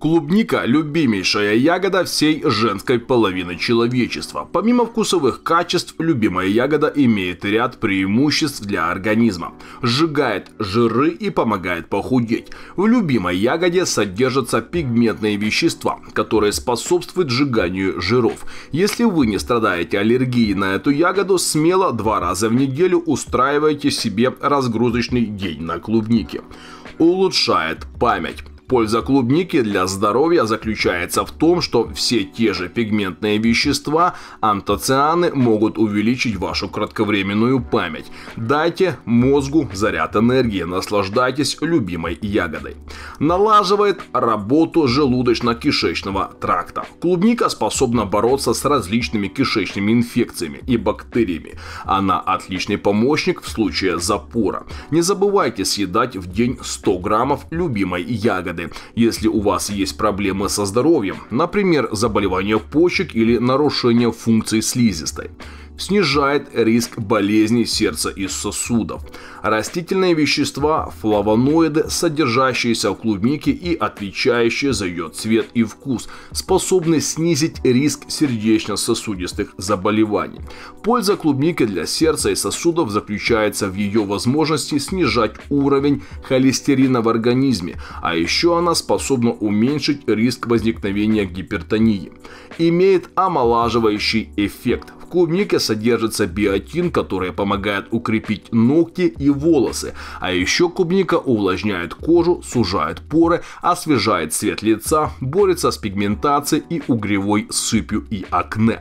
Клубника – любимейшая ягода всей женской половины человечества. Помимо вкусовых качеств, любимая ягода имеет ряд преимуществ для организма. Сжигает жиры и помогает похудеть. В любимой ягоде содержатся пигментные вещества, которые способствуют сжиганию жиров. Если вы не страдаете аллергией на эту ягоду, смело два раза в неделю устраивайте себе разгрузочный день на клубнике. Улучшает память. Польза клубники для здоровья заключается в том, что все те же пигментные вещества, антоцианы, могут увеличить вашу кратковременную память. Дайте мозгу заряд энергии, наслаждайтесь любимой ягодой. Налаживает работу желудочно-кишечного тракта. Клубника способна бороться с различными кишечными инфекциями и бактериями. Она отличный помощник в случае запора. Не забывайте съедать в день 100 граммов любимой ягоды советы, если у вас есть проблемы со здоровьем, например, заболевание почек или нарушение функции слизистой снижает риск болезней сердца и сосудов. Растительные вещества – флавоноиды, содержащиеся в клубнике и отвечающие за ее цвет и вкус, способны снизить риск сердечно-сосудистых заболеваний. Польза клубники для сердца и сосудов заключается в ее возможности снижать уровень холестерина в организме, а еще она способна уменьшить риск возникновения гипертонии. Имеет омолаживающий эффект – в клубнике содержится биотин, который помогает укрепить ногти и волосы. А еще клубника увлажняет кожу, сужает поры, освежает цвет лица, борется с пигментацией и угревой сыпью и акне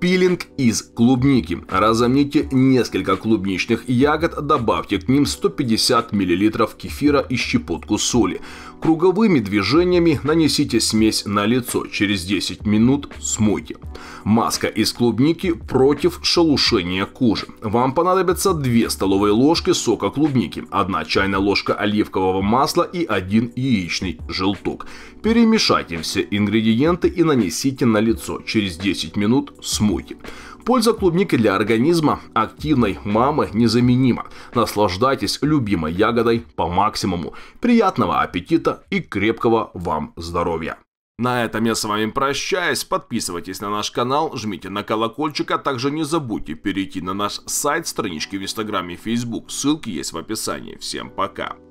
пилинг из клубники. Разомните несколько клубничных ягод, добавьте к ним 150 мл кефира и щепотку соли. Круговыми движениями нанесите смесь на лицо, через 10 минут смойте. Маска из клубники против шелушения кожи. Вам понадобятся 2 столовые ложки сока клубники, 1 чайная ложка оливкового масла и 1 яичный желток. Перемешайте все ингредиенты и нанесите на лицо. Через 10 минут смойте. Польза клубники для организма активной мамы незаменима. Наслаждайтесь любимой ягодой по максимуму. Приятного аппетита и крепкого вам здоровья! На этом я с вами прощаюсь, подписывайтесь на наш канал, жмите на колокольчик, а также не забудьте перейти на наш сайт, странички в инстаграме и фейсбук, ссылки есть в описании. Всем пока!